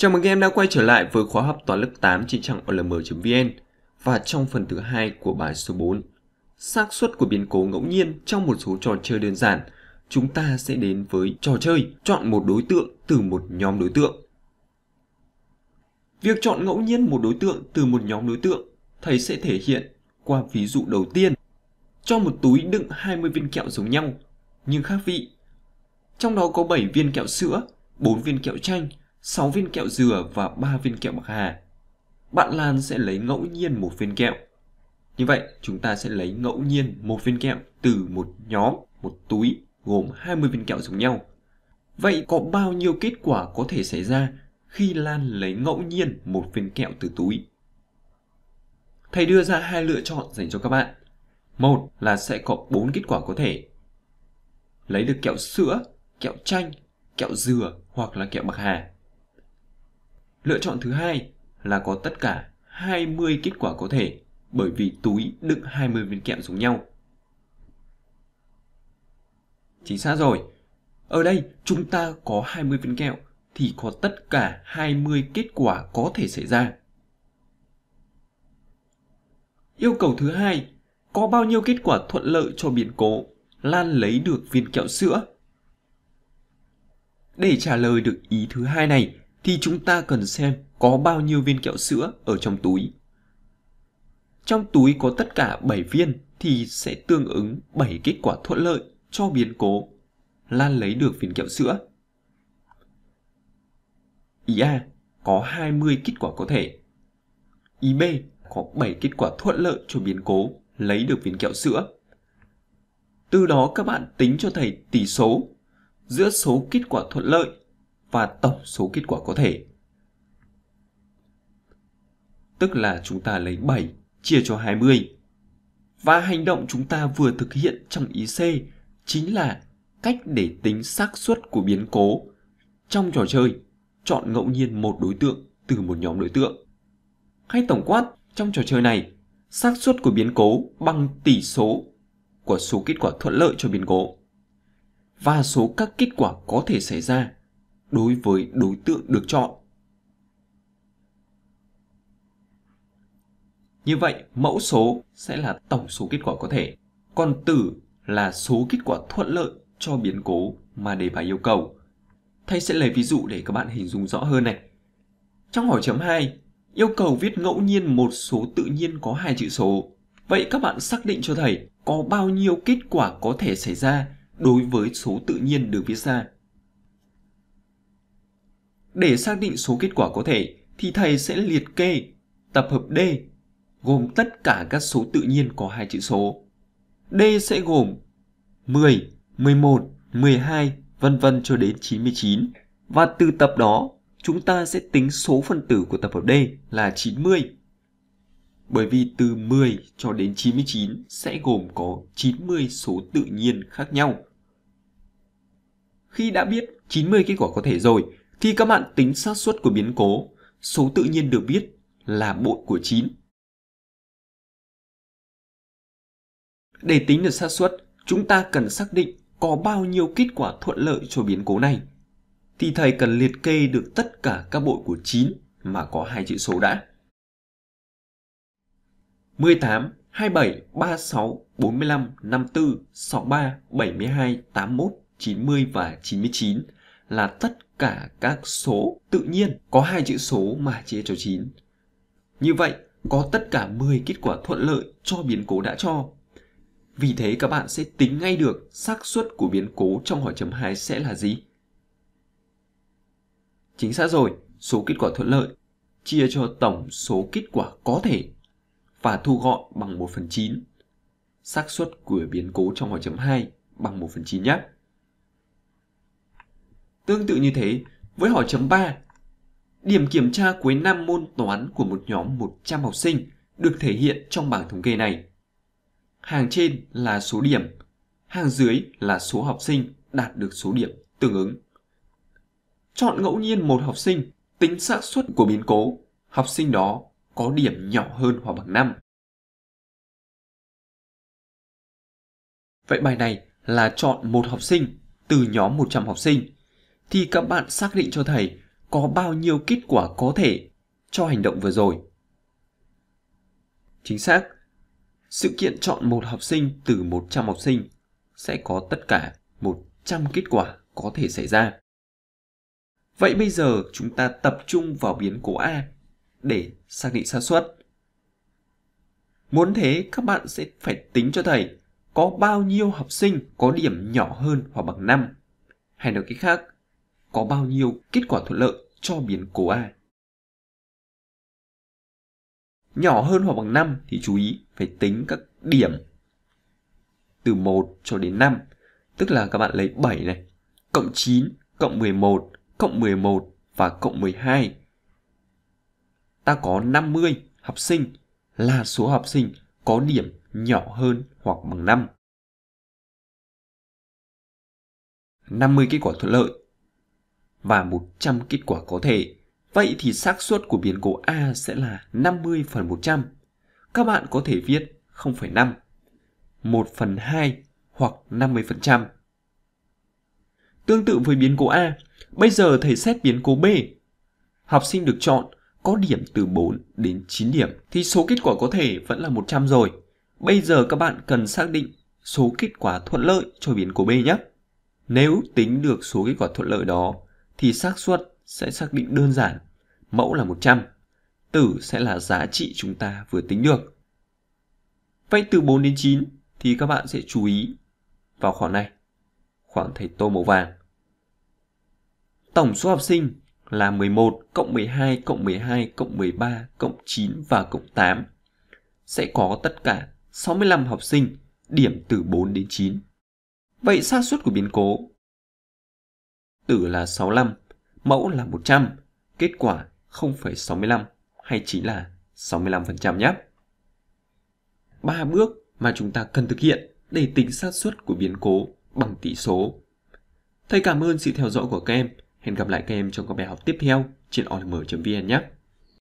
Chào mừng các em đã quay trở lại với khóa học toán lớp 8 trên trang olm.vn và trong phần thứ hai của bài số 4. xác suất của biến cố ngẫu nhiên trong một số trò chơi đơn giản, chúng ta sẽ đến với trò chơi chọn một đối tượng từ một nhóm đối tượng. Việc chọn ngẫu nhiên một đối tượng từ một nhóm đối tượng, thầy sẽ thể hiện qua ví dụ đầu tiên. Cho một túi đựng 20 viên kẹo giống nhau, nhưng khác vị. Trong đó có 7 viên kẹo sữa, 4 viên kẹo chanh, 6 viên kẹo dừa và 3 viên kẹo bạc hà. Bạn Lan sẽ lấy ngẫu nhiên một viên kẹo. Như vậy, chúng ta sẽ lấy ngẫu nhiên một viên kẹo từ một nhóm, một túi gồm 20 viên kẹo giống nhau. Vậy có bao nhiêu kết quả có thể xảy ra khi Lan lấy ngẫu nhiên một viên kẹo từ túi? Thầy đưa ra hai lựa chọn dành cho các bạn. Một là sẽ có 4 kết quả có thể. Lấy được kẹo sữa, kẹo chanh, kẹo dừa hoặc là kẹo bạc hà. Lựa chọn thứ hai là có tất cả 20 kết quả có thể bởi vì túi đựng 20 viên kẹo giống nhau. Chính xác rồi. Ở đây chúng ta có 20 viên kẹo thì có tất cả 20 kết quả có thể xảy ra. Yêu cầu thứ hai, có bao nhiêu kết quả thuận lợi cho biến cố Lan lấy được viên kẹo sữa? Để trả lời được ý thứ hai này, thì chúng ta cần xem có bao nhiêu viên kẹo sữa ở trong túi. Trong túi có tất cả 7 viên thì sẽ tương ứng 7 kết quả thuận lợi cho biến cố. Lan lấy được viên kẹo sữa. Ý A có 20 kết quả có thể. Ý B có 7 kết quả thuận lợi cho biến cố lấy được viên kẹo sữa. Từ đó các bạn tính cho thầy tỷ số giữa số kết quả thuận lợi và tổng số kết quả có thể. Tức là chúng ta lấy 7 chia cho 20. Và hành động chúng ta vừa thực hiện trong ý C chính là cách để tính xác suất của biến cố. Trong trò chơi, chọn ngẫu nhiên một đối tượng từ một nhóm đối tượng. Hay tổng quát, trong trò chơi này, xác suất của biến cố bằng tỷ số của số kết quả thuận lợi cho biến cố và số các kết quả có thể xảy ra đối với đối tượng được chọn. Như vậy, mẫu số sẽ là tổng số kết quả có thể, còn tử là số kết quả thuận lợi cho biến cố mà đề bài yêu cầu. Thầy sẽ lấy ví dụ để các bạn hình dung rõ hơn này. Trong hỏi chấm 2, yêu cầu viết ngẫu nhiên một số tự nhiên có hai chữ số. Vậy các bạn xác định cho thầy có bao nhiêu kết quả có thể xảy ra đối với số tự nhiên được viết ra để xác định số kết quả có thể thì thầy sẽ liệt kê tập hợp D gồm tất cả các số tự nhiên có hai chữ số. D sẽ gồm 10, 11, 12, vân vân cho đến 99. Và từ tập đó, chúng ta sẽ tính số phân tử của tập hợp D là 90. Bởi vì từ 10 cho đến 99 sẽ gồm có 90 số tự nhiên khác nhau. Khi đã biết 90 kết quả có thể rồi, thì các bạn tính xác suất của biến cố, số tự nhiên được biết là bội của 9. Để tính được xác suất, chúng ta cần xác định có bao nhiêu kết quả thuận lợi cho biến cố này. Thì thầy cần liệt kê được tất cả các bội của 9 mà có hai chữ số đã. 18, 27, 36, 45, 54, 63, 72, 81, 90 và 99 là tất cả các số tự nhiên có hai chữ số mà chia cho 9. Như vậy, có tất cả 10 kết quả thuận lợi cho biến cố đã cho. Vì thế các bạn sẽ tính ngay được xác suất của biến cố trong hỏi chấm 2 sẽ là gì. Chính xác rồi, số kết quả thuận lợi chia cho tổng số kết quả có thể và thu gọn bằng 1 phần 9. xác suất của biến cố trong hỏi chấm 2 bằng 1 phần 9 nhé. Tương tự như thế, với hỏi chấm 3, điểm kiểm tra cuối năm môn toán của một nhóm 100 học sinh được thể hiện trong bảng thống kê này. Hàng trên là số điểm, hàng dưới là số học sinh đạt được số điểm tương ứng. Chọn ngẫu nhiên một học sinh, tính xác suất của biến cố, học sinh đó có điểm nhỏ hơn hoặc bằng 5. Vậy bài này là chọn một học sinh từ nhóm 100 học sinh thì các bạn xác định cho thầy có bao nhiêu kết quả có thể cho hành động vừa rồi. Chính xác, sự kiện chọn một học sinh từ 100 học sinh sẽ có tất cả 100 kết quả có thể xảy ra. Vậy bây giờ chúng ta tập trung vào biến cố A để xác định xác suất. Muốn thế các bạn sẽ phải tính cho thầy có bao nhiêu học sinh có điểm nhỏ hơn hoặc bằng 5. Hay nói cách khác, có bao nhiêu kết quả thuận lợi cho biến cố A. Nhỏ hơn hoặc bằng 5 thì chú ý phải tính các điểm từ 1 cho đến 5. Tức là các bạn lấy 7 này, cộng 9, cộng 11, cộng 11 và cộng 12. Ta có 50 học sinh là số học sinh có điểm nhỏ hơn hoặc bằng 5. 50 kết quả thuận lợi và 100 kết quả có thể. Vậy thì xác suất của biến cố A sẽ là 50 phần 100. Các bạn có thể viết 0,5, 1 phần 2 hoặc 50%. Tương tự với biến cố A, bây giờ thầy xét biến cố B. Học sinh được chọn có điểm từ 4 đến 9 điểm thì số kết quả có thể vẫn là 100 rồi. Bây giờ các bạn cần xác định số kết quả thuận lợi cho biến cố B nhé. Nếu tính được số kết quả thuận lợi đó thì xác suất sẽ xác định đơn giản, mẫu là 100, tử sẽ là giá trị chúng ta vừa tính được. Vậy từ 4 đến 9 thì các bạn sẽ chú ý vào khoảng này, khoảng thầy tô màu vàng. Tổng số học sinh là 11 cộng 12 cộng 12 cộng 13 cộng 9 và cộng 8 sẽ có tất cả 65 học sinh điểm từ 4 đến 9. Vậy xác suất của biến cố tử là 65, mẫu là 100, kết quả 0,65 hay chính là 65% nhé. Ba bước mà chúng ta cần thực hiện để tính xác suất của biến cố bằng tỷ số. Thầy cảm ơn sự theo dõi của các em. Hẹn gặp lại các em trong các bài học tiếp theo trên olm.vn nhé.